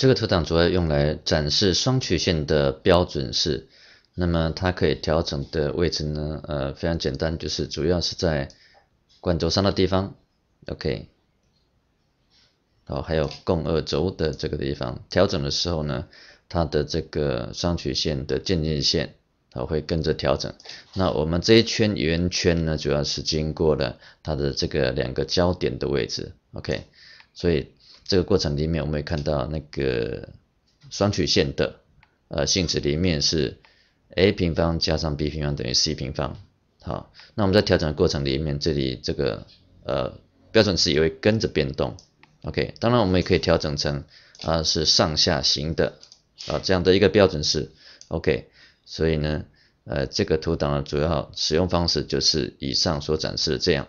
这个图档主要用来展示双曲线的标准式，那么它可以调整的位置呢？呃，非常简单，就是主要是在管轴上的地方，OK。然后还有共二轴的这个地方，调整的时候呢，它的这个双曲线的渐进线，它会跟着调整。那我们这一圈圆圈呢，主要是经过了它的这个两个焦点的位置，OK。所以。这个过程里面，我们会看到那个双曲线的呃性质里面是 a 平方加上 b 平方等于 c 平方。好，那我们在调整的过程里面，这里这个呃标准式也会跟着变动。OK，当然我们也可以调整成啊是上下行的啊这样的一个标准式。OK，所以呢呃这个图档的主要使用方式就是以上所展示的这样。